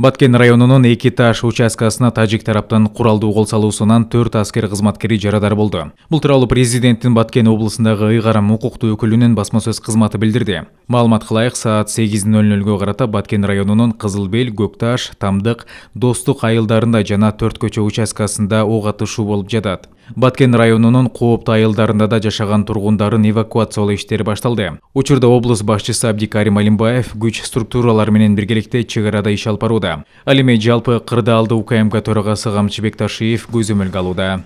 баткен районунун эки таш участкасына тажик тараптын куралдуу кол салуусунан төрт аскер кызматкери жарадар болду бул тууралуу президенттин баткен облусундагы ыйгарым укуктуу өкүлүнүн басма сөз кызматы билдирди маалымат кылайык саат сегиз нөл нөлгө карата баткен районунун кызыл бел көк таш тамдык достук айылдарында жана төрт көчө участкасында ок атышуу болуп жатат баткен районунун кооптуу айылдарында да жашаган тургундарын эвакуациялоо иштери башталды учурда облус башчысы абдикарим алимбаев күч структуралары менен биргеликте чек арада иш алып барууда ал эми жалпы кырдаалды укмк төрагасы гамчыбек ташиев көзөмөлгө алууда